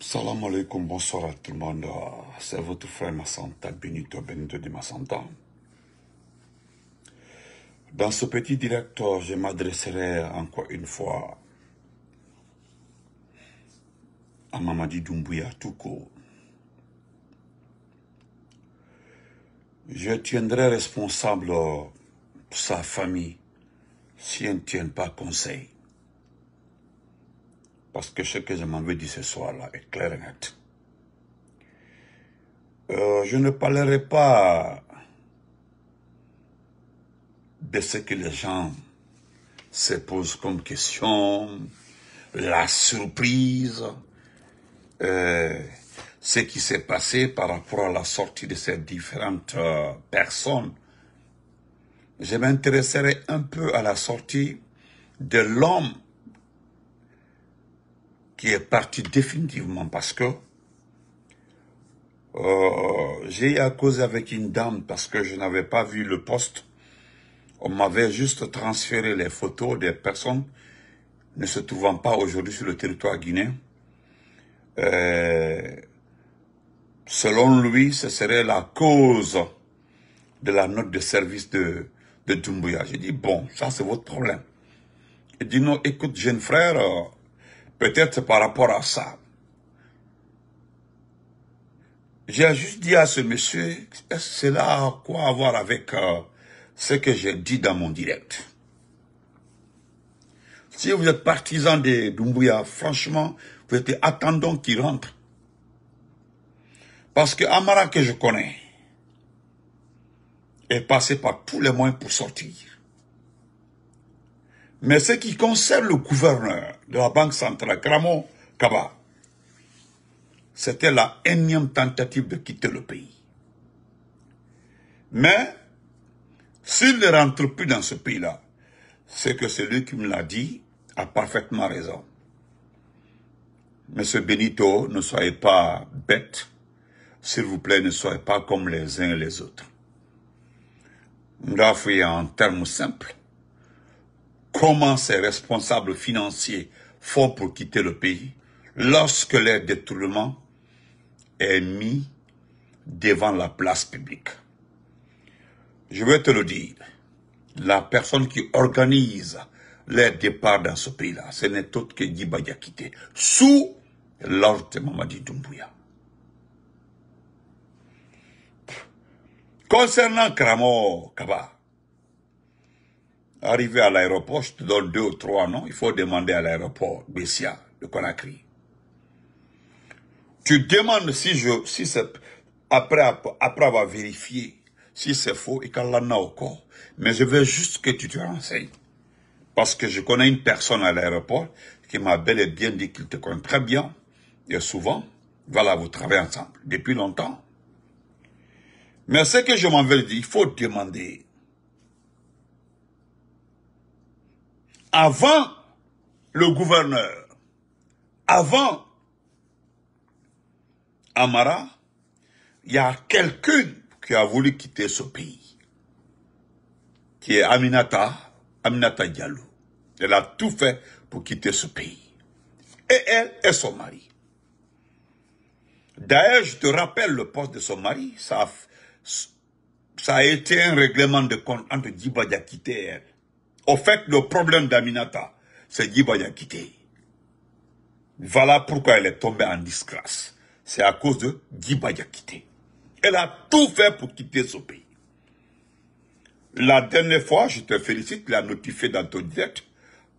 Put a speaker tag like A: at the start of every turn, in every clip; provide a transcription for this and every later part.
A: Salam alaikum, bonsoir à tout le monde. Euh, c'est votre frère Massanta, Benito Benito de Massanta. Dans ce petit directeur, je m'adresserai encore une fois à Mamadi Doumbouya Touko. Je tiendrai responsable euh, sa famille si elle ne tient pas conseil. Parce que ce que je m'en veux dire ce soir-là est clair et net. Euh, je ne parlerai pas de ce que les gens se posent comme question, la surprise, euh, ce qui s'est passé par rapport à la sortie de ces différentes euh, personnes. Je m'intéresserai un peu à la sortie de l'homme qui est parti définitivement parce que euh, j'ai eu à cause avec une dame parce que je n'avais pas vu le poste. On m'avait juste transféré les photos des personnes ne se trouvant pas aujourd'hui sur le territoire guinéen. Euh, selon lui, ce serait la cause de la note de service de, de Dumbuya. J'ai dit, bon, ça c'est votre problème. Il dit, non, écoute, jeune frère, euh, Peut-être par rapport à ça. J'ai juste dit à ce monsieur, est-ce que cela a quoi à voir avec euh, ce que j'ai dit dans mon direct Si vous êtes partisan de Doumbouya, franchement, vous êtes attendons qu'il rentre. Parce que Amara que je connais est passé par tous les moyens pour sortir. Mais ce qui concerne le gouverneur de la Banque centrale, Gramo Kaba, c'était la énième tentative de quitter le pays. Mais, s'il ne rentre plus dans ce pays-là, c'est que celui qui me l'a dit a parfaitement raison. Monsieur Benito, ne soyez pas bête. S'il vous plaît, ne soyez pas comme les uns et les autres. fait en termes simples. Comment ces responsables financiers font pour quitter le pays lorsque leur détournement est mis devant la place publique Je vais te le dire, la personne qui organise leur départ dans ce pays-là, ce n'est autre que Guy sous l'ordre de Mamadi Doumbouya. Concernant Kramo Kaba, Arrivé à l'aéroport, je te donne deux ou trois noms, il faut demander à l'aéroport Bessia de Conakry. Tu demandes si je, si c'est, après, après avoir vérifié si c'est faux et qu'Allah a encore. Mais je veux juste que tu te renseignes. Parce que je connais une personne à l'aéroport qui m'a bel et bien dit qu'il te connaît très bien et souvent, voilà, vous travaillez ensemble depuis longtemps. Mais ce que je m'en vais dire, il faut demander avant le gouverneur, avant Amara, il y a quelqu'un qui a voulu quitter ce pays, qui est Aminata, Aminata Diallo. Elle a tout fait pour quitter ce pays. Et elle et son mari. D'ailleurs, je te rappelle le poste de son mari. Ça a, été un règlement de compte entre Djiba et au fait, le problème d'Aminata, c'est giba Yakite. Voilà pourquoi elle est tombée en disgrâce. C'est à cause de qui Yakite. Elle a tout fait pour quitter ce pays. La dernière fois, je te félicite, tu l'as notifié dans ton direct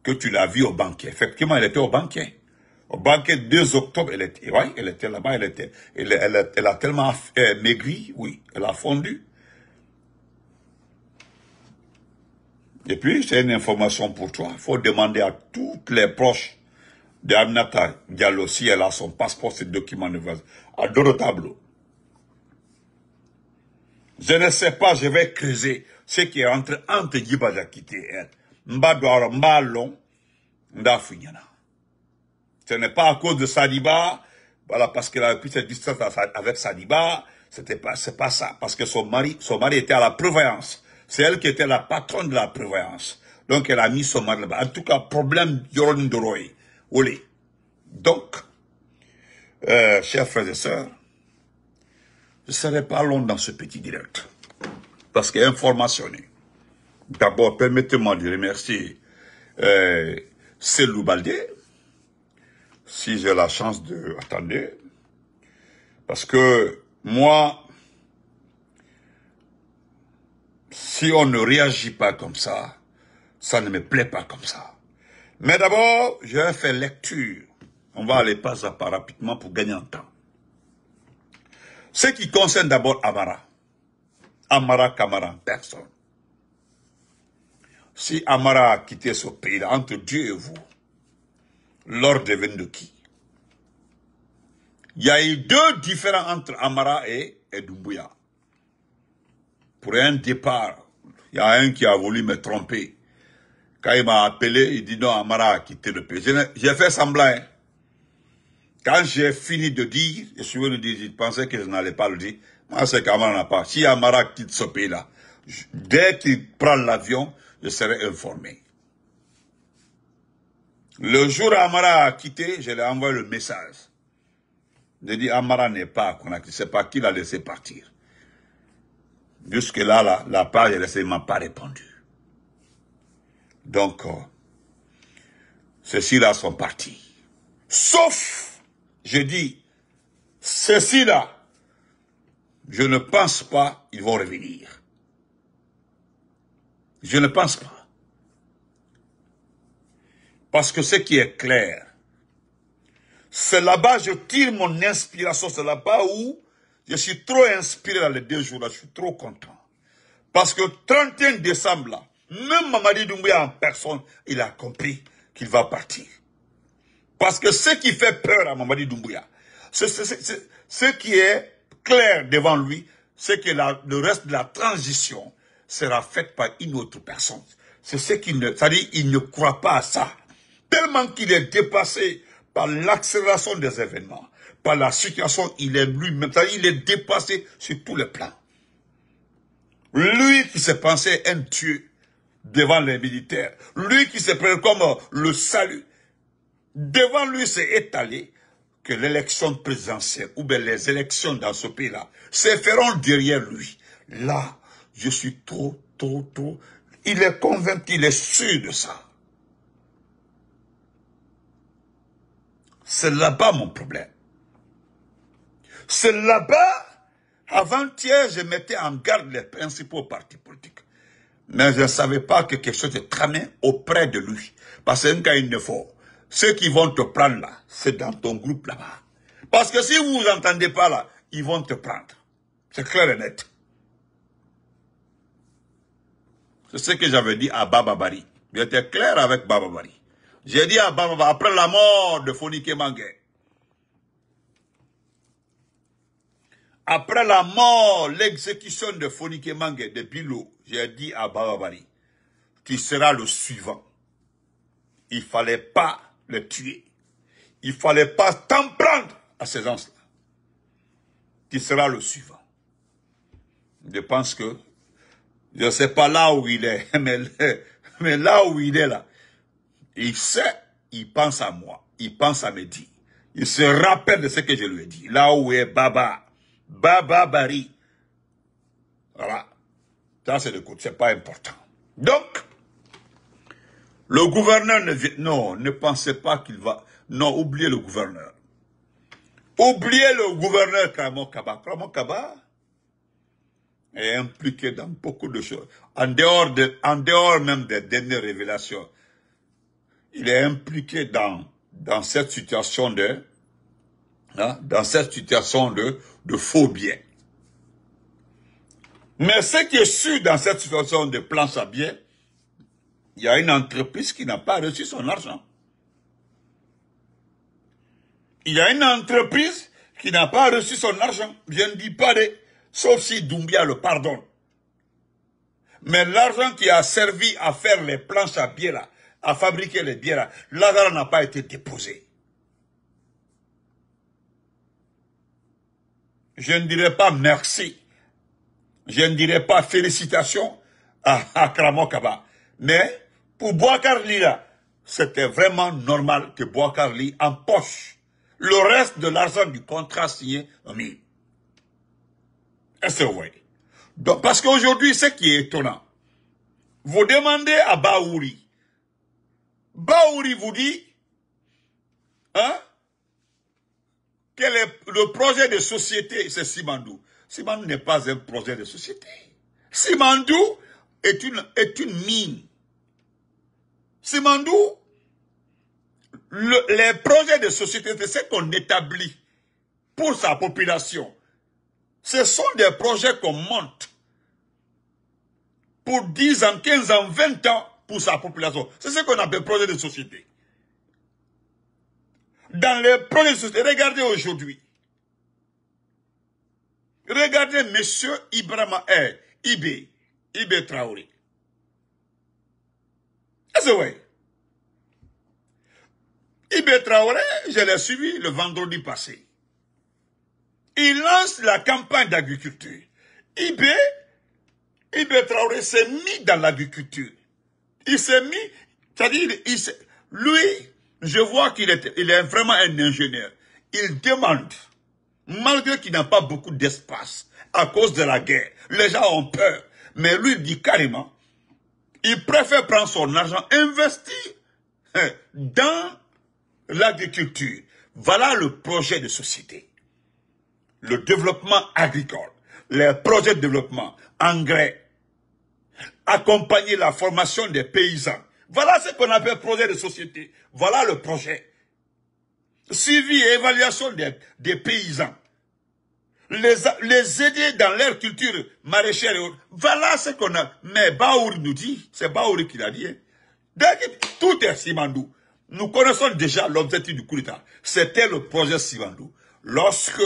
A: que tu l'as vu au banquet. Effectivement, elle était au banquet. Au banquet 2 octobre, elle était, était là-bas, elle elle, a tellement euh, maigri, oui, elle a fondu. Et puis, j'ai une information pour toi. Il faut demander à toutes les proches de Diallo si elle a son passeport, ses documents de base, à d'autres tableau. Je ne sais pas, je vais creuser ce qui est entre entre Bajakité et elle. Mba Douara, Ce n'est pas à cause de Sadiba, parce qu'elle a pris cette distance avec Sadiba, c'était pas, c'est pas ça, parce que son mari, son mari était à la prévoyance. C'est elle qui était la patronne de la prévoyance. Donc, elle a mis son mari là-bas. En tout cas, problème Yoron Doroy. Donc, euh, chers frères et sœurs, je ne serai pas long dans ce petit direct. Parce que informationné. D'abord, permettez-moi de remercier euh, Baldé, si j'ai la chance de... Attendez. Parce que moi, si on ne réagit pas comme ça, ça ne me plaît pas comme ça. Mais d'abord, je vais faire lecture. On va aller pas à pas rapidement pour gagner en temps. Ce qui concerne d'abord Amara. Amara Kamara, personne. Si Amara a quitté ce pays-là, entre Dieu et vous, est venu de qui Il y a eu deux différents entre Amara et, et pour un départ. Il y a un qui a voulu me tromper. Quand il m'a appelé, il dit non, Amara a quitté le pays. J'ai fait semblant. Quand j'ai fini de dire, je suis venu dire, je pensais que je n'allais pas le dire. Moi, c'est qu'Amara n'a pas. Si Amara quitte ce pays-là, dès qu'il prend l'avion, je serai informé. Le jour où Amara a quitté, je lui ai envoyé le message. Je dit, Amara n'est pas à ne c'est pas qui l'a laissé partir. Jusque-là, la, la page elle m'a pas répondu. Donc, euh, ceux-ci-là sont partis. Sauf, je dis, ceux-ci-là, je ne pense pas ils vont revenir. Je ne pense pas. Parce que ce qui est clair, c'est là-bas, je tire mon inspiration, c'est là-bas où je suis trop inspiré dans les deux jours là, je suis trop content. Parce que 31 décembre même Mamadi Doumbouya en personne, il a compris qu'il va partir. Parce que ce qui fait peur à Mamadi Doumbouya, ce, qui est clair devant lui, c'est que le reste de la transition sera faite par une autre personne. C'est ce qu'il ne... à il ne croit pas à ça. Tellement qu'il est dépassé par l'accélération des événements par la situation, il est lui-même, il est dépassé sur tous les plans. Lui qui se pensait un Dieu devant les militaires, lui qui se prenait comme euh, le salut, devant lui s'est étalé que l'élection présidentielle, ou bien les élections dans ce pays-là, se feront derrière lui. Là, je suis trop, trop, trop... Il est convaincu, il est sûr de ça. C'est là-bas mon problème. C'est là-bas, avant-hier, je mettais en garde les principaux partis politiques. Mais je ne savais pas que quelque chose se traînait auprès de lui. Parce que y il ne faut, ceux qui vont te prendre là, c'est dans ton groupe là-bas. Parce que si vous entendez pas là, ils vont te prendre. C'est clair et net. C'est ce que j'avais dit à Baba Bari. J'étais clair avec Baba Bari. J'ai dit à Bari, après la mort de Fonike Mangue, Après la mort, l'exécution de Fonike Mange de Bilou, j'ai dit à Bari tu seras le suivant. Il fallait pas le tuer. Il fallait pas t'en prendre à ces gens-là. Tu seras le suivant. Je pense que, je ne sais pas là où il est, mais, là où il est là, il sait, il pense à moi, il pense à me dire. Il se rappelle de ce que je lui ai dit. Là où est Baba, Bababari. Voilà. Ça, c'est le coup. c'est pas important. Donc, le gouverneur ne non, ne pensez pas qu'il va, non, oubliez le gouverneur. Oubliez le gouverneur Kramon Kaba. est impliqué dans beaucoup de choses. En dehors, de, en dehors même des dernières révélations, il est impliqué dans, dans cette situation de, hein, dans cette situation de de faux biens. Mais ce qui est sûr dans cette situation de planches à biens, il y a une entreprise qui n'a pas reçu son argent. Il y a une entreprise qui n'a pas reçu son argent. Je ne dis pas de... Sauf si Doumbia le pardonne. Mais l'argent qui a servi à faire les planches à là, à fabriquer les bières, l'argent n'a pas été déposé. je ne dirais pas merci, je ne dirai pas félicitations à, Kramokaba. Mais pour Boakar Lira, c'était vraiment normal que Boakar en empoche le reste de l'argent du contrat signé Est-ce que vous voyez Donc, Parce qu'aujourd'hui, ce qui est étonnant, vous demandez à Baouri. Baouri vous dit, hein, le projet de société C'est Simandou. Simandou n'est pas un projet de société. Simandou est une, est une mine. Simandou, les projets de société, c'est ce qu'on établit pour sa population. Ce sont des projets qu'on monte pour 10 ans, 15 ans, 20 ans pour sa population. C'est ce qu'on appelle projet de société dans les processus. Regardez aujourd'hui. Regardez M. Ibrahima eh, Ibe, Ibe Traoré. C'est vrai. Traoré, je l'ai suivi le vendredi passé. Il lance la campagne d'agriculture. Ibe, Ibe Traoré s'est mis dans l'agriculture. Il s'est mis, c'est-à-dire, lui, je vois qu'il est, il est vraiment un ingénieur. Il demande, malgré qu'il n'a pas beaucoup d'espace à cause de la guerre, les gens ont peur. Mais lui dit carrément, il préfère prendre son argent investi hein, dans l'agriculture. Voilà le projet de société. Le développement agricole, les projets de développement, engrais, accompagner la formation des paysans, voilà ce qu'on appelle projet de société. Voilà le projet. Suivi et évaluation des, paysans. Les, aider dans leur culture maraîchère et autres. Voilà ce qu'on a. Mais Baour nous dit, c'est Baour qui l'a dit, hein. tout est Simandou. Nous connaissons déjà l'objectif du coup d'État. C'était le projet Simandou. Lorsque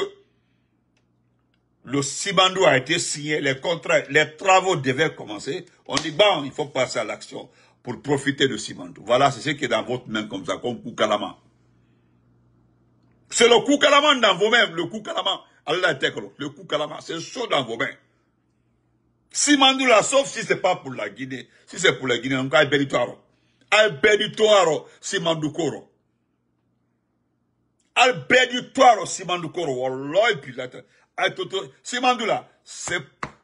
A: le Simandou a été signé, les contrats, les travaux devaient commencer. On dit, bon, il faut passer à l'action pour profiter de Simandou. Voilà, c'est ce qui est dans votre main comme ça, comme Koukalama. C'est le Koukalama dans vos mains, le Koukalama. Allah le Koukalama, c'est chaud dans vos mains. Simandou la sauf si c'est pas pour la Guinée. Si c'est pour la Guinée, on a Benitoaro. Albeditoaro, Simandou Koro. Albeditoaro, Simandou Koro. Wallahi, puis Simandou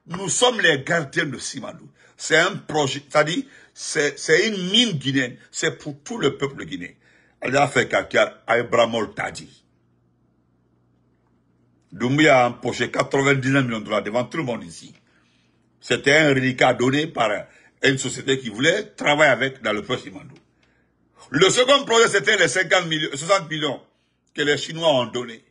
A: nous sommes les gardiens de Simandou. C'est un projet, c'est-à-dire, c'est une mine guinéenne. C'est pour tout le peuple guinéen. Elle a fait caca à Tadi. a empoché 99 millions de dollars devant tout le monde ici. C'était un reliquat donné par une société qui voulait travailler avec dans le projet Simandou. Le second projet, c'était les 50 millions, 60 millions que les Chinois ont donné.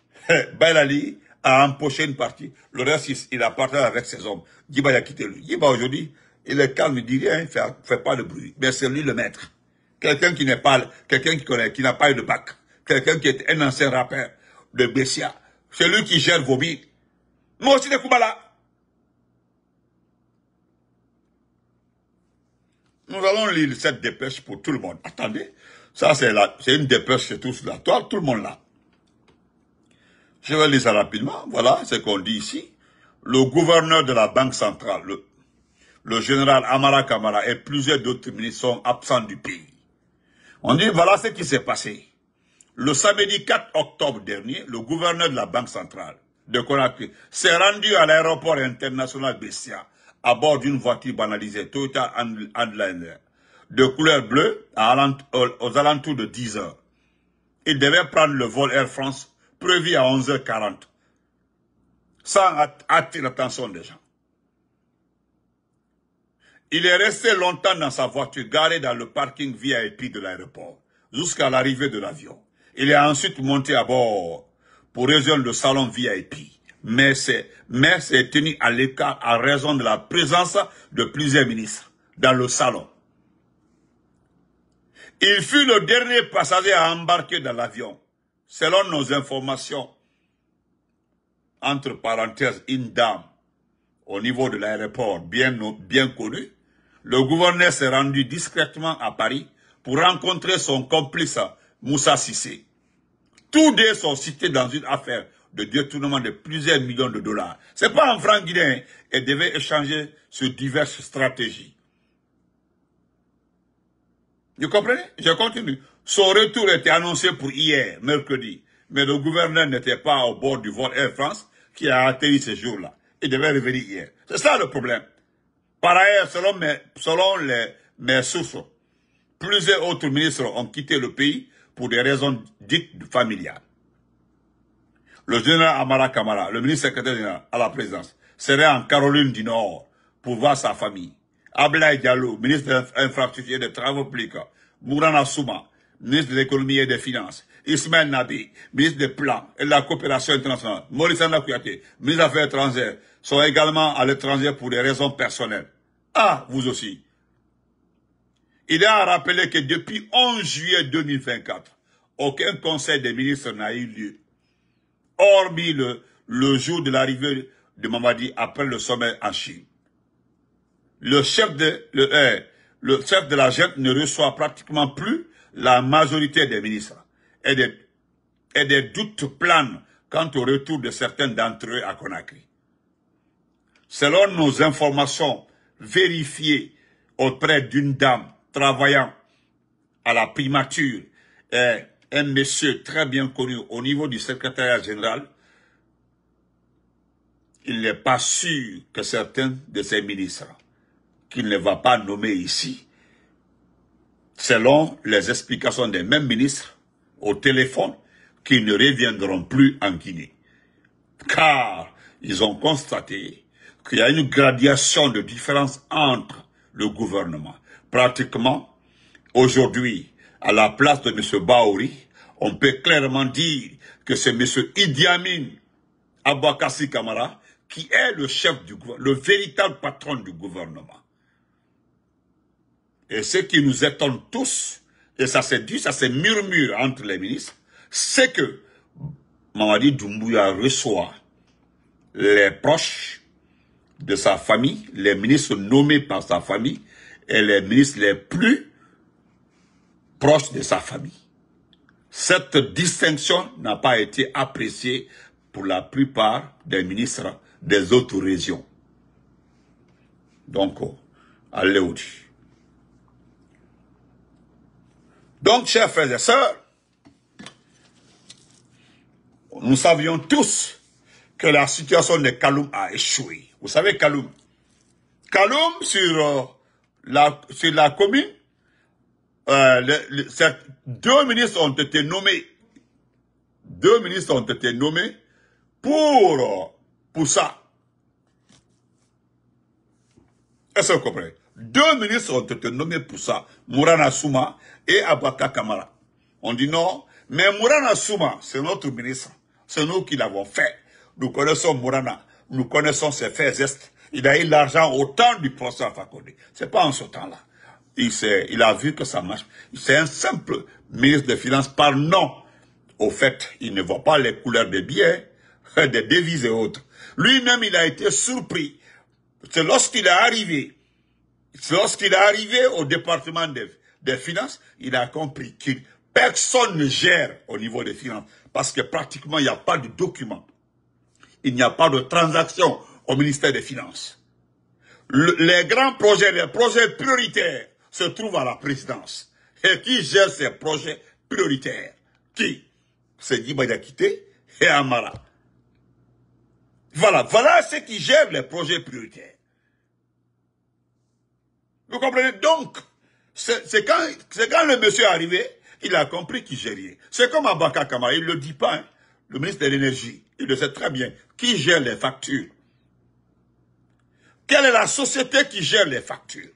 A: Bailali a empoché une partie. Le reste, il, a partagé avec ses hommes. Diba a quitté lui. Diba aujourd'hui, il est calme, il dit rien, il fait, fait pas de bruit. Mais c'est lui le maître. Quelqu'un qui n'est pas, quelqu'un qui connaît, qui n'a pas eu de bac. Quelqu'un qui est un ancien rappeur de Bessia. C'est lui qui gère Vobi. Nous aussi des Koubala. Nous allons lire cette dépêche pour tout le monde. Attendez, ça c'est une dépêche, c'est tous là. toi, tout le monde là. Je vais lire ça rapidement. Voilà ce qu'on dit ici. Le gouverneur de la Banque centrale, le, général Amara Kamara et plusieurs d'autres ministres sont absents du pays. On dit, voilà ce qui s'est passé. Le samedi 4 octobre dernier, le gouverneur de la Banque centrale de Conakry s'est rendu à l'aéroport international Bessia à bord d'une voiture banalisée Toyota Handliner de couleur bleue aux alentours de 10 heures. Il devait prendre le vol Air France prévu à 11h40. sans attirer l'attention des gens. Il est resté longtemps dans sa voiture garée dans le parking VIP de l'aéroport, jusqu'à l'arrivée de l'avion. Il est ensuite monté à bord pour rejoindre le salon VIP, mais c'est tenu à l'écart à raison de la présence de plusieurs ministres dans le salon. Il fut le dernier passager à embarquer dans l'avion selon nos informations, entre parenthèses, une dame, au niveau de l'aéroport, bien, bien connu, le gouverneur s'est rendu discrètement à Paris pour rencontrer son complice Moussa Sissé. Tous deux sont cités dans une affaire de détournement de plusieurs millions de dollars. C'est pas en franc guinéen hein, et devait échanger sur diverses stratégies. Vous comprenez Je continue. Son retour était annoncé pour hier, mercredi. Mais le gouverneur n'était pas au bord du vol Air France qui a atterri ce jour-là. Il devait revenir hier. C'est ça le problème. Par ailleurs, selon mes, selon les, sources, plusieurs autres ministres ont quitté le pays pour des raisons dites familiales. Le général Amara Kamara, le ministre secrétaire général à la présidence, serait en Caroline du Nord pour voir sa famille. Ablaï Diallo, ministre de et des travaux publics, Mourana Souma, ministre de l'économie et des finances. Ismaël Nabi, ministre des plans et de la coopération internationale. Maurice Anakouyaté, ministre des affaires étrangères, sont également à l'étranger pour des raisons personnelles. Ah, vous aussi. Il a rappelé que depuis 11 juillet 2024, aucun conseil des ministres n'a eu lieu, hormis le, jour de l'arrivée de Mamadi après le sommet en Chine. Le chef de, le, eh, le chef de la GEC ne reçoit pratiquement plus la majorité des ministres et des, des doutes planent quant au retour de certains d'entre eux à Conakry. Selon nos informations vérifiées auprès d'une dame travaillant à la primature et un monsieur très bien connu au niveau du secrétariat général, il n'est pas sûr que certains de ces ministres qu'il ne va pas nommer ici selon les explications des mêmes ministres au téléphone, qui ne reviendront plus en Guinée. Car ils ont constaté qu'il y a une gradation de différence entre le gouvernement. Pratiquement, aujourd'hui, à la place de M. Baori, on peut clairement dire que c'est M. Idi Amin Abakassi Kamara qui est le chef du gouvernement, le véritable patron du gouvernement et ce qui nous étonne tous, et ça s'est dit, ça se murmure entre les ministres, c'est que Mamadi Doumbouya reçoit les proches de sa famille, les ministres nommés par sa famille, et les ministres les plus proches de sa famille. Cette distinction n'a pas été appréciée pour la plupart des ministres des autres régions. Donc, allez Donc, chers frères et sœurs, nous savions tous que la situation de Kaloum a échoué. Vous savez Kaloum Kaloum, sur, euh, la, la commune, euh, deux ministres ont été nommés. Deux ministres ont été nommés pour, euh, pour ça. Est-ce que vous comprenez Deux ministres ont été nommés pour ça. Mourana Souma et Abaka Kamara. On dit non, mais Mourana Souma, c'est notre ministre. C'est nous qui l'avons fait. Nous connaissons Mourana, nous connaissons ses faits gestes. Il a eu l'argent au temps du professeur Fakonde. C'est pas en ce temps-là. Il, il a vu que ça marche. C'est un simple ministre des Finances par non Au fait, il ne voit pas les couleurs des billets, des devises et autres. Lui-même, il a été surpris. C'est lorsqu'il est arrivé, c'est lorsqu'il est arrivé au département des des finances, il a compris que personne ne gère au niveau des finances parce que pratiquement, il n'y a pas de documents. Il n'y a pas de transaction au ministère des Finances. les grands projets, les projets prioritaires se trouvent à la présidence. Et qui gère ces projets prioritaires Qui C'est Dibadakite et Amara. Voilà, voilà ceux qui gèrent les projets prioritaires. Vous comprenez donc c'est quand, le monsieur est arrivé, il a compris qui gérait. C'est comme Abaka il ne le dit pas, hein. le ministre de l'énergie. Il le sait très bien. Qui gère les factures Quelle est la société qui gère les factures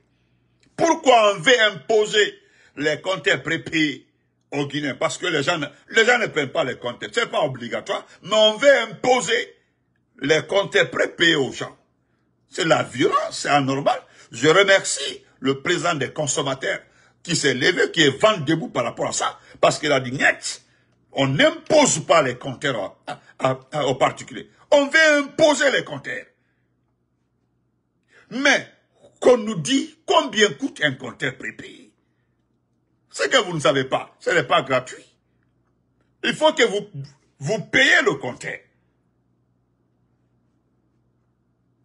A: Pourquoi on veut imposer les comptes prépayés au Guinéens Parce que les gens, les gens ne prennent pas les comptes. Ce n'est pas obligatoire, mais on veut imposer les comptes prépayés aux gens. C'est la violence, c'est anormal. Je remercie le président des consommateurs qui s'est levé, qui est vent debout par rapport à ça, parce qu'il a dit net, on n'impose pas les compteurs aux particuliers. On veut imposer les compteurs. Mais qu'on nous dit combien coûte un compteur prépayé. Ce que vous ne savez pas, ce n'est pas gratuit. Il faut que vous, vous payez le compteur.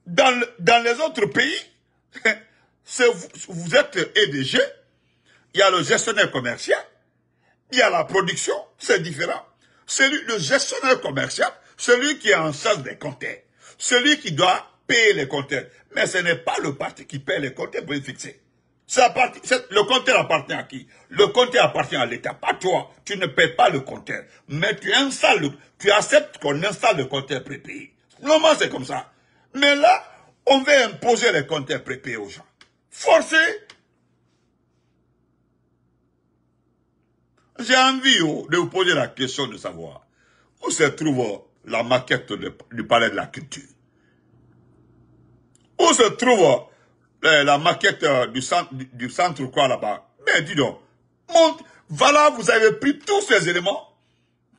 A: Dans, dans les autres pays, vous, êtes EDG, il y a le gestionnaire commercial, il y a la production, c'est différent. Celui, le gestionnaire commercial, celui qui est en charge des comptes celui qui doit payer les comptes, Mais ce n'est pas le parti qui paie les comptes pour les fixer. le compte appartient à qui Le compte appartient à l'État, pas toi. Tu ne payes pas le compte, Mais tu installes, tu acceptes qu'on installe le compte prépayé. Normalement, c'est comme ça. Mais là, on veut imposer les comptes prépayés aux gens forcé. J'ai envie de vous poser la question de savoir où se trouve euh, la maquette du palais de la culture. Où se trouve euh, la, maquette euh, du, centre, du, centre quoi là-bas Mais dis donc, monte, voilà, vous avez pris tous ces éléments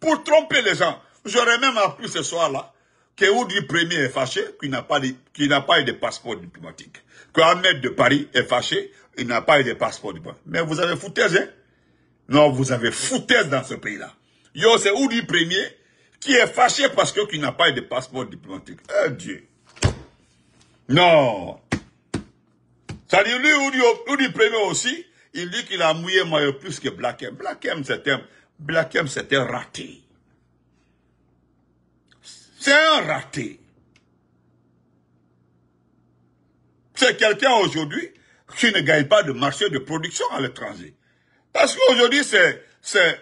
A: pour tromper les gens. J'aurais même appris ce soir-là que du Premier est fâché qu'il n'a pas, n'a pas eu de passeport diplomatique. Que Ahmed de Paris est fâché, il n'a pas eu de passeport diplomatique. Mais vous avez foutaise, hein Non, vous avez foutaise dans ce pays-là. Yo, c'est Oudri Premier qui est fâché parce qu'il n'a pas eu de passeport diplomatique. Oh Dieu Non Ça dit, lui, Oudri, Premier aussi, il dit qu'il a mouillé Mayo plus que Black M. Black M, c'était raté. C'est un raté. C'est quelqu'un aujourd'hui qui ne gagne pas de marché de production à l'étranger. Parce qu'aujourd'hui, c'est, c'est,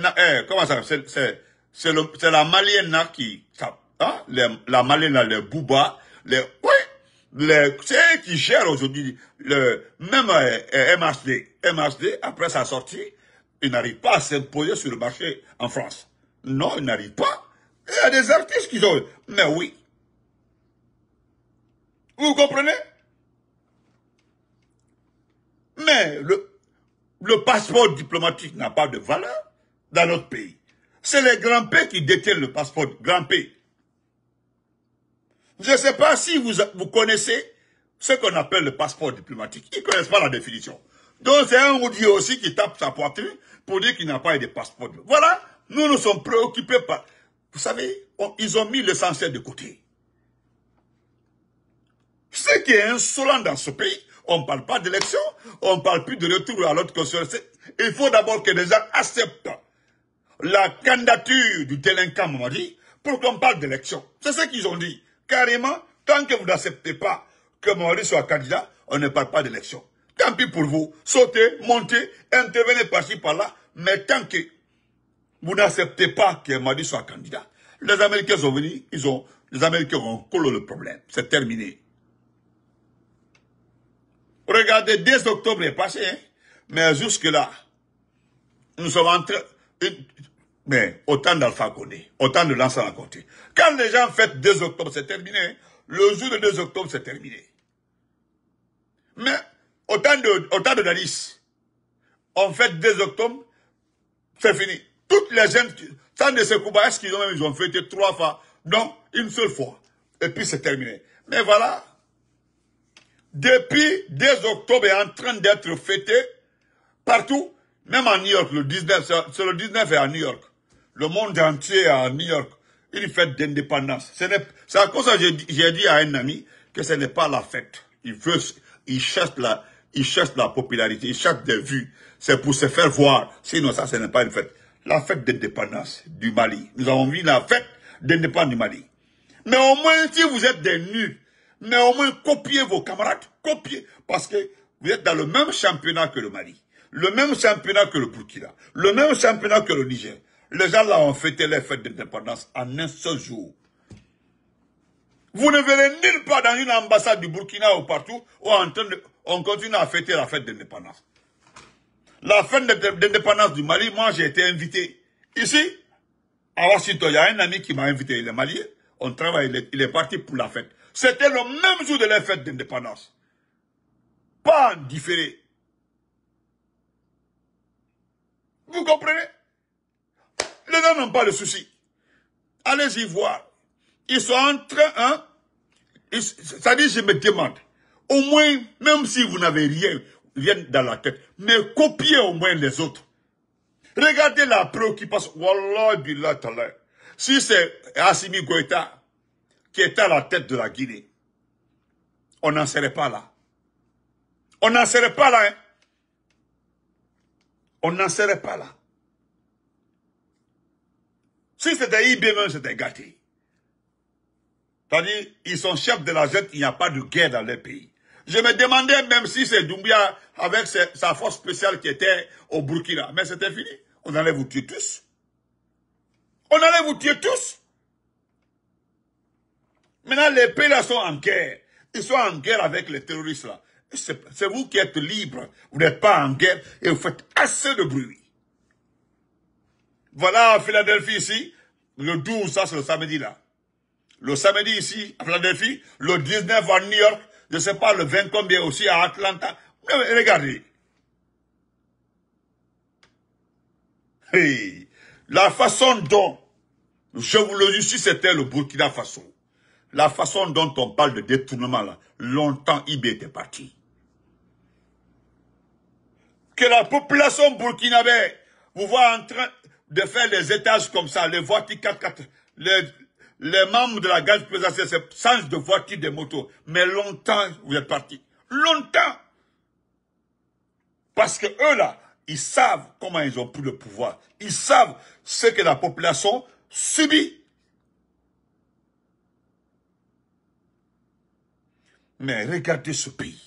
A: la Malienne qui, hein, la Malienne, les Bouba, les, les, c'est qui gère aujourd'hui le, même eh, eh, MHD. MHD, après sa sortie, il n'arrive pas à s'imposer sur le marché en France. Non, il n'arrive pas. Il y a des artistes qui ont... Mais oui. Vous comprenez Mais le, le passeport diplomatique n'a pas de valeur dans notre pays. C'est les grands pays qui détiennent le passeport grand pays. Je ne sais pas si vous, vous connaissez ce qu'on appelle le passeport diplomatique. Ils ne connaissent pas la définition. Donc c'est un dit aussi qui tape sa poitrine pour dire qu'il n'a pas eu de passeport. Voilà, nous nous sommes préoccupés par... Vous savez, ils ont mis l'essentiel de côté. Ce qui est insolent dans ce pays, on ne parle pas d'élection, on ne parle plus de retour à l'autre conscience. Il faut d'abord que les gens acceptent la candidature du délinquant Mamadi pour qu'on parle d'élection. C'est ce qu'ils ont dit. Carrément, tant que vous n'acceptez pas que Mamadi soit candidat, on ne parle pas d'élection. Tant pis pour vous. Sautez, montez, intervenez par-ci, par-là. Mais tant que vous n'acceptez pas que Madi soit candidat. Les Américains sont venus, ils ont, les Américains ont collé le problème. C'est terminé. Regardez, 10 octobre est passé, hein. mais jusque-là, nous sommes en train... Mais autant d'Alpha Condé, autant de à côté. Quand les gens fêtent 2 octobre, c'est terminé. Hein. Le jour de 2 octobre, c'est terminé. Mais autant de, autant de Dalis, on fête 2 octobre, c'est fini. Toutes les jeunes, tant de ces ce qu'ils ont ils ont fêté trois fois, donc une seule fois. Et puis c'est terminé. Mais voilà, depuis 2 octobre est en train d'être fêté partout, même à New York, le 19, c'est le 19 est à New York. Le monde entier est à New York. Une fête d'indépendance. C'est à cause que j'ai dit à un ami que ce n'est pas la fête. Il veut, il la, il cherche la popularité, il cherche des vues. C'est pour se faire voir. Sinon, ça, ce n'est pas une fête la fête d'indépendance du Mali. Nous avons vu la fête d'indépendance du Mali. Mais au moins, si vous êtes des nuls, mais au moins copiez vos camarades, copiez, parce que vous êtes dans le même championnat que le Mali, le même championnat que le Burkina, le même championnat que le Niger. Les gens là ont fêté les fêtes d'indépendance en un seul jour. Vous ne verrez nulle part dans une ambassade du Burkina ou partout, où on continue à fêter la fête d'indépendance. La fin de l'indépendance du Mali, moi j'ai été invité ici, à Washington. Il y a un ami qui m'a invité, il est marié. On travaille, il est, parti pour la fête. C'était le même jour de la fête d'indépendance. Pas différé. Vous comprenez Les gens n'ont pas le souci. Allez-y voir. Ils sont en train, hein? ça dit, je me demande. Au moins, même si vous n'avez rien, viennent dans la tête. Mais copiez au moins les autres. Regardez la préoccupation. Wallah billah Si c'est Assimi Goïta qui était à la tête de la Guinée, on n'en serait pas là. On n'en serait pas là. Hein. On n'en serait pas là. Si c'était IBM, c'était gâté. C'est-à-dire, ils sont chefs de la zone, il n'y a pas de guerre dans les pays. Je me demandais même si c'est Doumbia avec sa force spéciale qui était au Burkina. Mais c'était fini. On allait vous tuer tous. On allait vous tuer tous. Maintenant, les pays là sont en guerre. Ils sont en guerre avec les terroristes là. C'est vous qui êtes libre. Vous n'êtes pas en guerre et vous faites assez de bruit. Voilà Philadelphie ici, le 12, ça c'est le samedi là. Le samedi ici, à Philadelphie, le 19 à New York, je ne sais pas le 20 combien aussi à Atlanta. Eh, mais regardez. la façon dont, je vous le dis, si c'était le Burkina Faso, la façon dont on parle de détournement là, longtemps il était parti. Que la population burkinabé vous voit en train de faire les étages comme ça, les voitures 4 4 les, les membres de la garde présidentielle sens de voiture, de motos. Mais longtemps, vous êtes partis. Longtemps. Parce que eux, là, ils savent comment ils ont pris le pouvoir. Ils savent ce que la population subit. Mais regardez ce pays.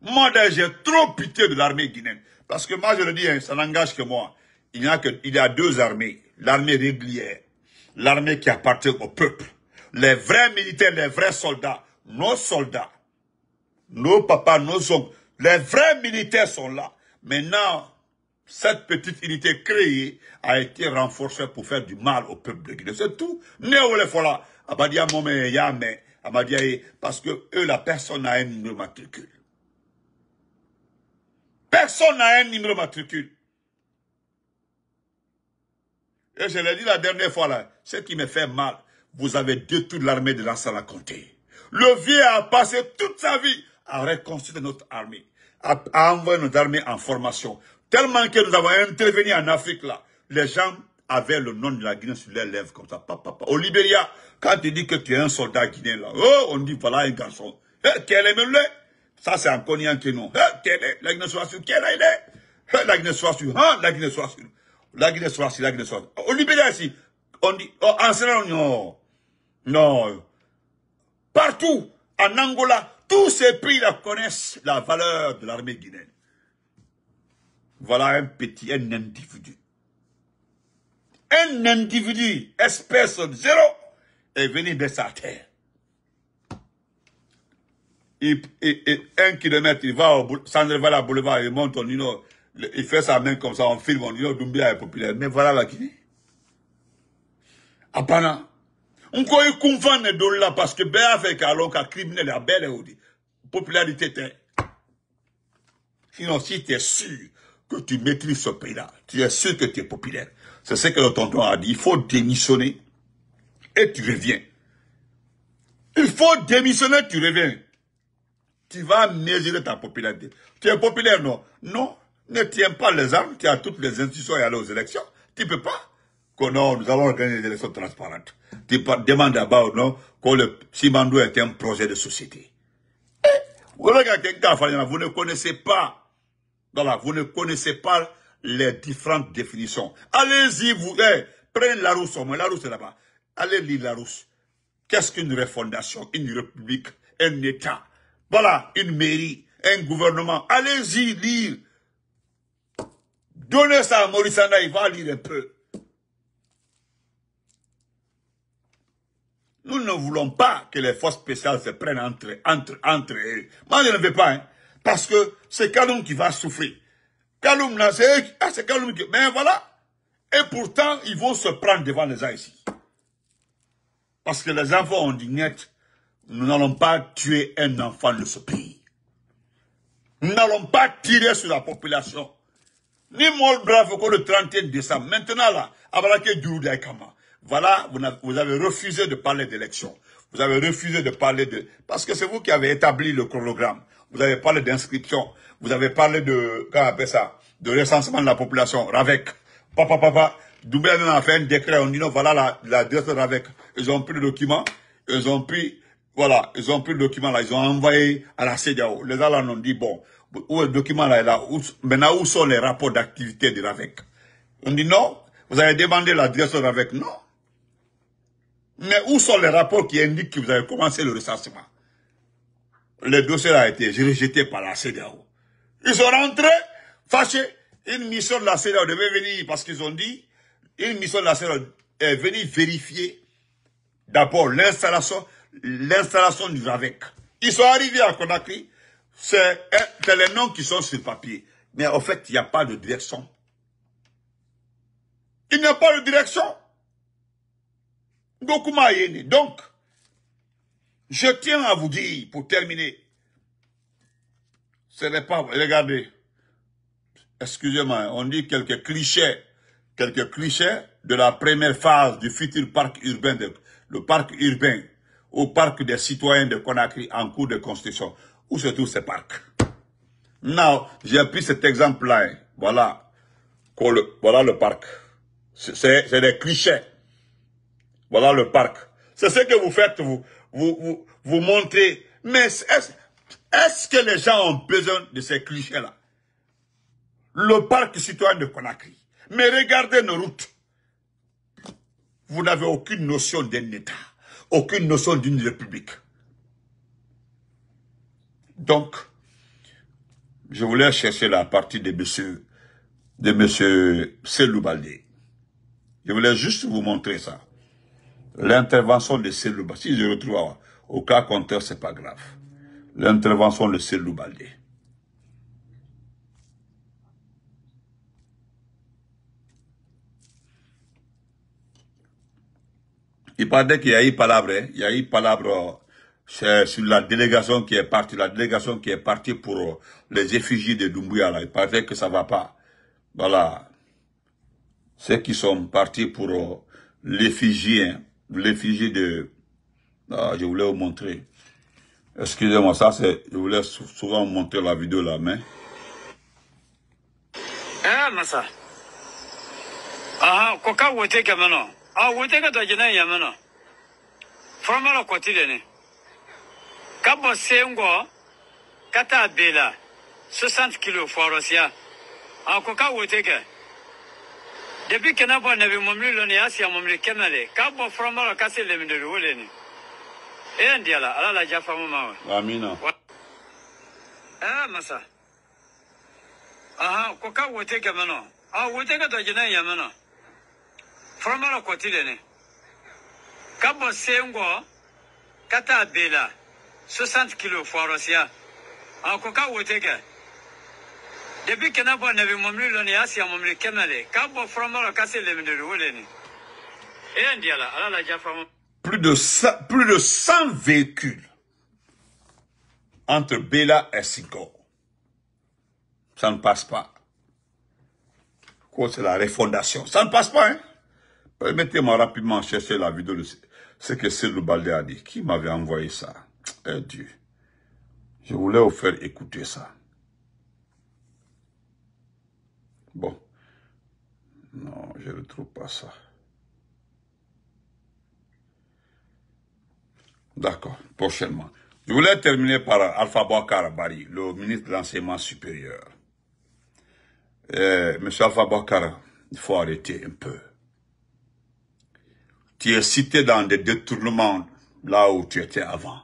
A: Moi, j'ai trop pitié de l'armée guinéenne. Parce que moi, je le dis, ça hein, n'engage que moi. Il a, que, il y a deux armées. L'armée régulière l'armée qui appartient au peuple. Les vrais militaires, les vrais soldats, nos soldats, nos papas, nos oncles, les vrais militaires sont là. Maintenant, cette petite unité créée a été renforcée pour faire du mal au peuple de Guinée. C'est tout. Néo voilà. parce que eux, la personne n'a un numéro matricule. Personne n'a un numéro matricule. Et je l'ai dit la dernière fois, là, ce qui me fait mal, vous avez détruit l'armée de la à compter. Le vieux a passé toute sa vie à reconstruire notre armée, à, envoyer nos armées en formation. Tellement que nous avons intervenu en Afrique, là. Les gens avaient le nom de la Guinée sur leurs lèvres, comme ça. Au Libéria, quand tu dis que tu es un soldat guinéen, là, oh, on dit, voilà un garçon. Eh, quel est le Ça, c'est un cognant que non. Eh, quel est La Guinée soit sur quel est eh, La Guinée soit sur, hein? La Guinée soit sur la Guinée soit si la Guinée soit. Au Libéria ici, on dit, en Sénégal, non. Non. Partout, en Angola, tous ces pays-là connaissent la valeur de l'armée guinéenne. Voilà un petit, un individu. Un individu, espèce zéro, est venu de sa terre. Et, un kilomètre, il va au va Boulevard, il monte au Nino, il fait ça même comme ça, on filme, on dit, oh, est populaire. Mais voilà la Guinée. Apana. croit il ne les dollars parce que bien avec qu'alors qu'un criminel a belle popularité Sinon, si tu es sûr que tu maîtrises ce pays-là, tu es sûr que tu es populaire. C'est ce que le tonton a dit. Il faut démissionner et tu reviens. Il faut démissionner, tu reviens. Tu vas mesurer ta popularité. Tu es populaire, non Non ne tiens pas les armes, tu as toutes les institutions et aller aux élections. Tu ne peux pas. Que nous allons organiser des élections transparentes. Tu peux demander à non? que le Simandou est un projet de société. Eh, vous, ne connaissez pas, voilà, vous ne connaissez pas les différentes définitions. Allez-y, vous, eh, prenez la rousse la rousse est là-bas. Allez lire la rousse. Qu'est-ce qu'une refondation, une république, un État Voilà, une mairie, un gouvernement. Allez-y lire Donnez ça à Maurice il va lire un peu. Nous ne voulons pas que les forces spéciales se prennent entre, entre, entre eux. Moi, je ne veux pas, hein. parce que c'est Kaloum qui va souffrir. Kaloum, là, c'est ah, c'est Kaloum qui... Mais voilà. Et pourtant, ils vont se prendre devant les gens Parce que les enfants ont dit net, nous n'allons pas tuer un enfant de ce pays. Nous n'allons pas tirer sur la population. Ni moi brave au 31 décembre, maintenant là, Kama, voilà, vous avez refusé de parler d'élection. Vous avez refusé de parler de... Parce que c'est vous qui avez établi le chronogramme. Vous avez parlé d'inscription. Vous avez parlé de... Comment on appelle ça De recensement de la population. Ravec. Papa, papa. Doumbé a fait un décret. On dit non, voilà la, la de Ravec. Ils ont pris le document. Ils ont pris... Voilà. Ils ont pris le document là. Ils ont envoyé à la CDAO. Les gens ont dit, bon, où le document là, où, maintenant où sont les rapports d'activité de l'AVEC On dit non, vous avez demandé l'adresse de l'AVEC, non. Mais où sont les rapports qui indiquent que vous avez commencé le recensement Le dossier a été rejeté par la CDAO. Ils sont rentrés fâchés. Une mission de la CDAO devait venir parce qu'ils ont dit, une mission de la CDAO est venue vérifier d'abord l'installation, l'installation du RAVEC. Ils sont arrivés à Conakry, c'est les noms qui sont sur papier. Mais en fait, il n'y a pas de direction. Il n'y a pas de direction. Donc, je tiens à vous dire, pour terminer, ce n'est pas... Regardez, excusez-moi, on dit quelques clichés, quelques clichés de la première phase du futur parc urbain, le parc urbain au parc des citoyens de Conakry en cours de construction où se trouvent ces parcs. Non, j'ai pris cet exemple-là. Hein. Voilà. Voilà le parc. C'est des clichés. Voilà le parc. C'est ce que vous faites, vous, vous, vous, montrez. Mais est-ce que les gens ont besoin de ces clichés-là Le parc citoyen de Conakry. Mais regardez nos routes. Vous n'avez aucune notion d'un État, aucune notion d'une république. Donc, je voulais chercher la partie de monsieur, de monsieur Je voulais juste vous montrer ça. L'intervention de Seloubaldé. Si je retrouve ah, au cas contraire, c'est pas grave. L'intervention de Seloubaldé. Il parlait qu'il y a eu palabre, hein. il y a eu palabre euh, c'est sur la délégation qui est partie, la délégation qui est partie pour euh, les effigies de Doumbouya, là. Il paraît que ça va pas. Voilà. Ceux qui sont partis pour euh, l'effigie, hein, l'effigie de... Ah, je voulais vous montrer. Excusez-moi, ça c'est... Je voulais souvent vous montrer la vidéo là, mais... Eh, Ah, Ah, fo sengo kata bela 60 kilo forosya ako ka woteke debi kena bo nebi mumri lo ne asia mumri kenale ka bo fromaro ka se lemde ro le ni e ndiala ala la jafa mama wa amina e, ah masa aha ko ka woteke mano a woteke to jina ya mano fromaro ko tile ne ka bo sengo kata bela 60 kilos fɔrɔsiya En En Coca wo Depuis Depuis depi kɛnɛ bɔ nɛbi mɔmili lɔni y'a siya mɔmili kɛmɛ le k'a bɔ fɔrɔma la ka se le ni Et la plus de 100, plus de 100 véhicules entre Béla et Sikor. Ça ne passe pas. Quoi, c'est la refondation. Ça ne passe pas, hein? Permettez-moi rapidement chercher la vidéo de ce que Cyril Baldé a dit. Qui m'avait envoyé ça? Dieu. Je voulais vous faire écouter ça. Bon. Non, je ne retrouve pas ça. D'accord, prochainement. Je voulais terminer par Alpha Boakar Bari, le ministre de l'Enseignement supérieur. Eh, monsieur Alpha Boakar, il faut arrêter un peu. Tu es cité dans des détournements là où tu étais avant.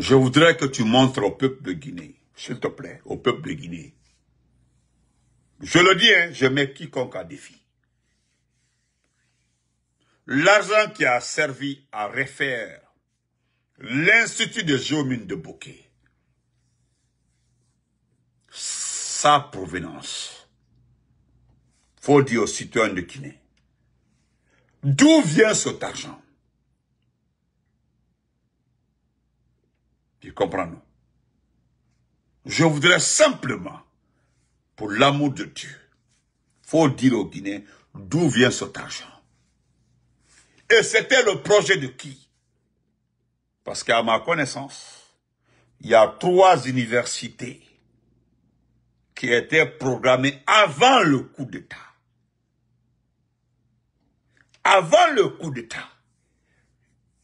A: Je voudrais que tu montres au peuple de Guinée, s'il te plaît, au peuple de Guinée. Je le dis, hein, je mets quiconque à défi. L'argent qui a servi à refaire l'Institut de géomines de Bokeh, sa provenance, faut dire aux citoyens de Guinée, d'où vient cet argent Tu comprends Je voudrais simplement, pour l'amour de Dieu, faut dire aux Guinéens d'où vient cet argent. Et c'était le projet de qui Parce qu'à ma connaissance, il y a trois universités qui étaient programmées avant le coup d'État. Avant le coup d'État.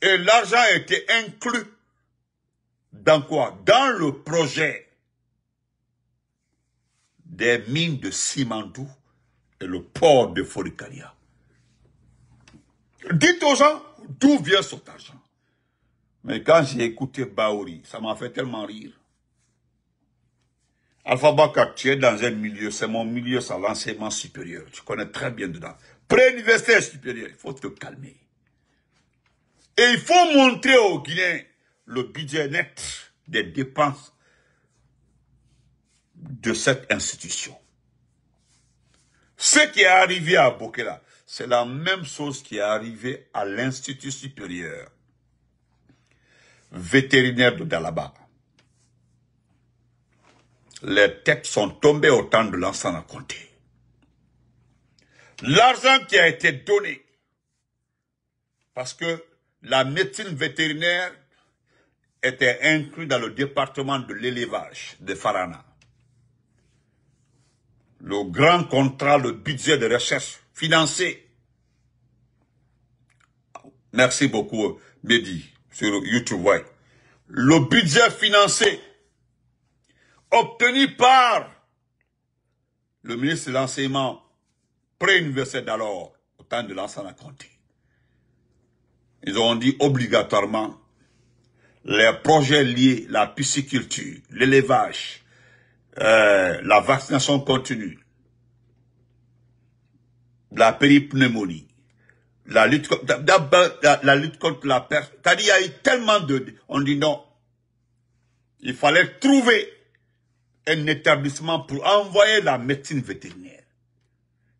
A: Et l'argent était inclus dans quoi Dans le projet des mines de Simandou et le port de Foricaria. Dites aux gens d'où vient cet argent. Mais quand j'ai écouté Baori, ça m'a fait tellement rire. Alpha Bakar, tu es dans un milieu, c'est mon milieu, c'est l'enseignement supérieur. Tu connais très bien dedans. pré université supérieur, il faut te calmer. Et il faut montrer aux Guinéens le budget net des dépenses de cette institution. Ce qui est arrivé à Bokela, c'est la même chose qui est arrivée à l'Institut supérieur vétérinaire de Dalaba. Les têtes sont tombées au temps de l'ensemble à compter. L'argent qui a été donné, parce que la médecine vétérinaire était inclus dans le département de l'élevage de Farana. Le grand contrat, le budget de recherche financé. Merci beaucoup, Mehdi, sur YouTube. Le budget financé obtenu par le ministre de l'Enseignement pré-universitaire d'alors, au temps de la Comté. Ils ont dit obligatoirement les projets liés, la pisciculture, l'élevage, euh, la vaccination continue, la péripneumonie, la lutte, contre la, lutte contre la perte. il y a eu tellement de... On dit non. Il fallait trouver un établissement pour envoyer la médecine vétérinaire.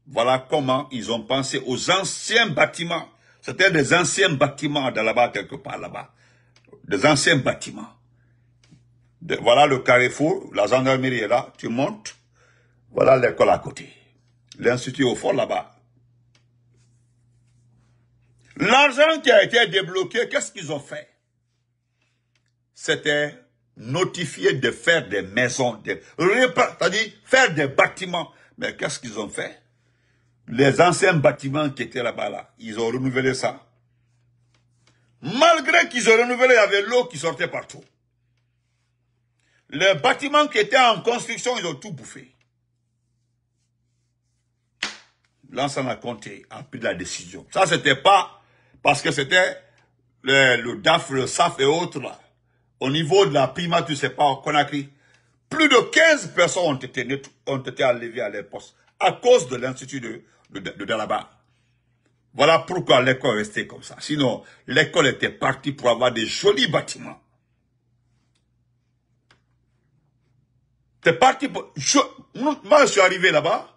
A: Voilà comment ils ont pensé aux anciens bâtiments. C'était des anciens bâtiments là-bas, quelque part là-bas des anciens bâtiments. voilà le carrefour, la gendarmerie est là, tu montes, voilà l'école à côté. L'institut au fond là-bas. L'argent qui a été débloqué, qu'est-ce qu'ils ont fait C'était notifié de faire des maisons, de c'est-à-dire faire des bâtiments. Mais qu'est-ce qu'ils ont fait Les anciens bâtiments qui étaient là-bas, là, ils ont renouvelé ça. Malgré qu'ils ont renouvelé il y avait l'eau qui sortait partout. Le bâtiment qui était en construction, ils ont tout bouffé. L'ensemble a compté, a pris la décision. Ça, c'était pas parce que c'était le, DAF, le SAF et autres. Au niveau de la PIMA, tu sais pas, Conakry, plus de 15 personnes ont été, ont été enlevées à leur poste à cause de l'Institut de, de, de voilà pourquoi l'école restait comme ça. Sinon, l'école était partie pour avoir des jolis bâtiments. C'est parti pour... Je... moi, je suis arrivé là-bas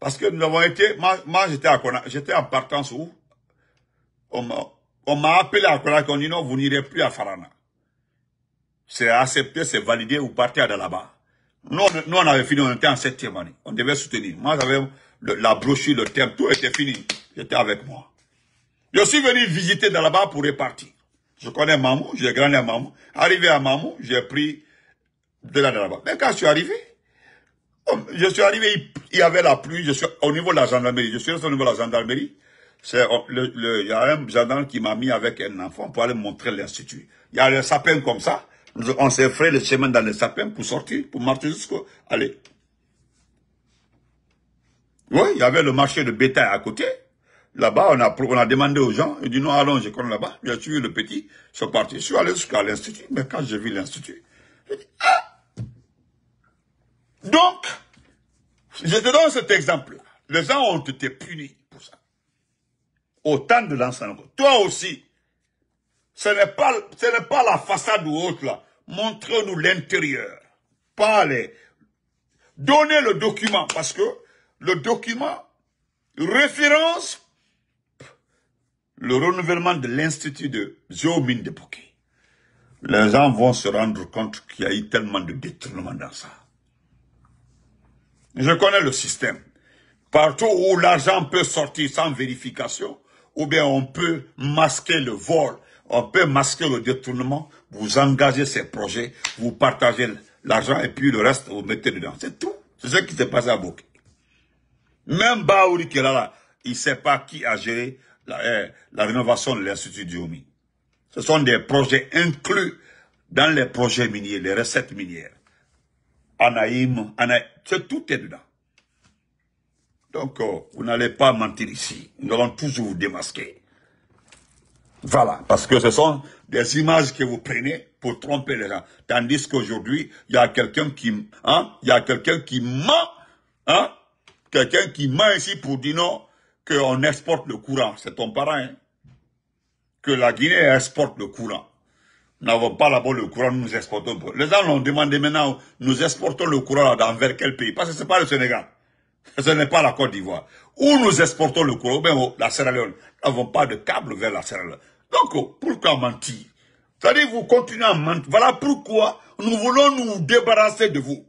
A: parce que nous avons été... Moi, j'étais à Kona... J'étais en partance où on m'a appelé à Kona on dit non, vous n'irez plus à Farana. C'est accepté, c'est validé, vous partez à bas Nous, nous, on avait fini, on était en septième année. On devait soutenir. Moi, j'avais la brochure, le thème, tout était fini. J'étais avec moi. Je suis venu visiter dans là-bas pour repartir. Je connais Mamou, j'ai grandi à Mamou. Arrivé à Mamou, j'ai pris de là là-bas. Mais quand je suis arrivé, oh, je suis arrivé, il y avait la pluie, je suis au niveau de la gendarmerie. Je suis resté au niveau de la gendarmerie. C'est oh, il y a un gendarme qui m'a mis avec un enfant pour aller montrer l'institut. Il y a le sapin comme ça. On s'est le chemin dans le sapin pour sortir, pour marcher jusqu'au, allez. Oui, il y avait le marché de bétail à côté. Là-bas, on a, a demandé aux gens, ils dit non, allons, je connais là-bas. J'ai suivi le petit, je suis parti. Je suis allé jusqu'à l'institut, mais quand j'ai vu l'institut, j'ai dit, ah! Donc, je te donne cet exemple Les gens ont été punis pour ça. Autant de l'ensemble. Toi aussi, ce n'est pas, pas la façade ou autre, là. Montrez-nous l'intérieur. Parlez. Donnez le document, parce que le document référence le renouvellement de l'Institut de Zéomine de Boké. Les gens vont se rendre compte qu'il y a eu tellement de détournements dans ça. Je connais le système. Partout où l'argent peut sortir sans vérification, ou bien on peut masquer le vol, on peut masquer le détournement, vous engagez ces projets, vous partagez l'argent et puis le reste, vous mettez dedans. C'est tout. C'est ce qui s'est passé à Boké. Même Baouri Kérala, il ne sait pas qui a géré euh, la, rénovation de l'Institut Diomi. Ce sont des projets inclus dans les projets miniers, les recettes minières. Anaïm, Anaïm, tout est dedans. Donc, euh, vous n'allez pas mentir ici. Nous allons toujours vous démasquer. Voilà, parce que ce sont des images que vous prenez pour tromper les gens. Tandis qu'aujourd'hui, il y a quelqu'un qui, hein, il y a quelqu'un qui ment, hein, quelqu'un qui ment ici pour dire non, qu'on exporte le courant. C'est ton parrain, hein. Que la Guinée exporte le courant. Nous n'avons pas là-bas le courant, nous exportons. Les gens l'ont demandé maintenant, nous exportons le courant dans vers quel pays Parce que ce n'est pas le Sénégal. Ce n'est pas la Côte d'Ivoire. Où nous exportons le courant, ben, la Sierra Leone. Nous n'avons pas de câble vers la Sierra Leone. Donc, oh, pourquoi mentir cest à vous continuez à mentir. Voilà pourquoi nous voulons nous débarrasser de vous.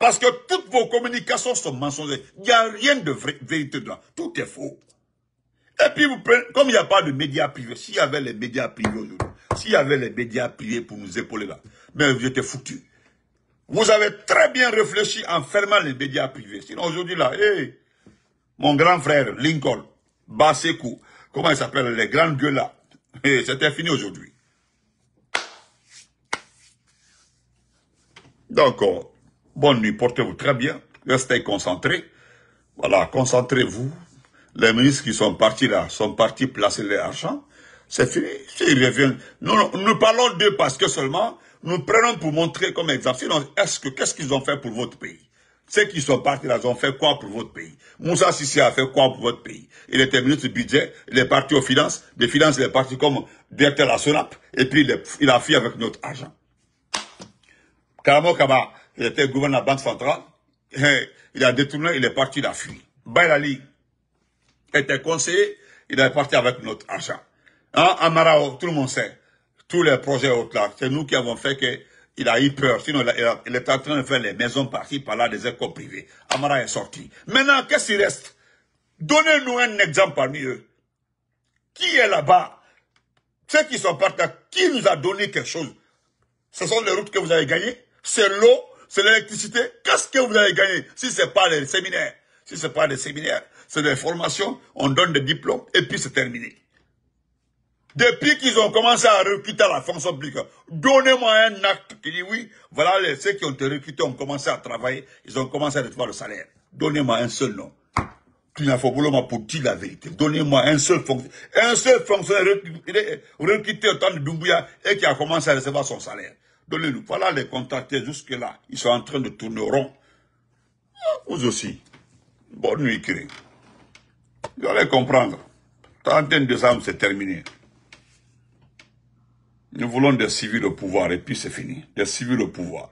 A: Parce que toutes vos communications sont mensongères. Il n'y a rien de vérité dedans. Tout est faux. Et puis, comme il n'y a pas de médias privés, s'il y avait les médias privés aujourd'hui, s'il y avait les médias privés pour nous épauler là, mais vous étiez foutus. Vous avez très bien réfléchi en fermant les médias privés. Sinon, aujourd'hui là, mon grand frère Lincoln, Bassekou, comment il s'appelle, les grandes gueules là, c'était fini aujourd'hui. D'accord. Bonne nuit, portez-vous très bien. Restez concentrés. Voilà, concentrez-vous. Les ministres qui sont partis là sont partis placer les argent. C'est fini. reviennent, nous, parlons d'eux parce que seulement nous prenons pour montrer comme exemple. est-ce que qu'est-ce qu'ils ont fait pour votre pays Ceux qui sont partis là ils ont fait quoi pour votre pays Moussa Sissi a fait quoi pour votre pays Il était ministre du budget, il est parti aux finances, des finances, il est parti comme directeur à la et puis il, a fui avec notre argent il était gouverneur de la Banque centrale, il a détourné, il est parti, il a fui. Bailali était conseiller, il est parti avec notre argent. Amara, hein, Amarao, tout le monde sait, tous les projets autres là, c'est nous qui avons fait qu'il a eu peur, sinon il, est en train de faire les maisons parties par là, des écoles privées. Amara est sorti. Maintenant, qu'est-ce qui reste Donnez-nous un exemple parmi eux. Qui est là-bas Ceux qui sont partis, qui nous a donné quelque chose Ce sont les routes que vous avez gagnées C'est l'eau c'est l'électricité. Qu'est-ce que vous allez gagner si ce n'est pas des séminaires Si ce n'est pas des séminaires, c'est des formations, on donne des diplômes et puis c'est terminé. Depuis qu'ils ont commencé à recruter à la fonction publique, donnez-moi un acte qui dit oui, voilà les, ceux qui ont été recrutés ont commencé à travailler, ils ont commencé à recevoir le salaire. Donnez-moi un seul nom. Trinafogolo pour dire la vérité. Donnez-moi un seul fonctionnaire, un seul fonctionnaire recruté, recruté au temps de Doumbouya et qui a commencé à recevoir son salaire. Donnez-nous. Voilà les contacter jusque-là. Ils sont en train de tourner rond. Vous aussi. Bonne nuit, Kiri. Vous allez comprendre. de décembre, c'est terminé. Nous voulons des civils au pouvoir et puis c'est fini. Des civils au pouvoir.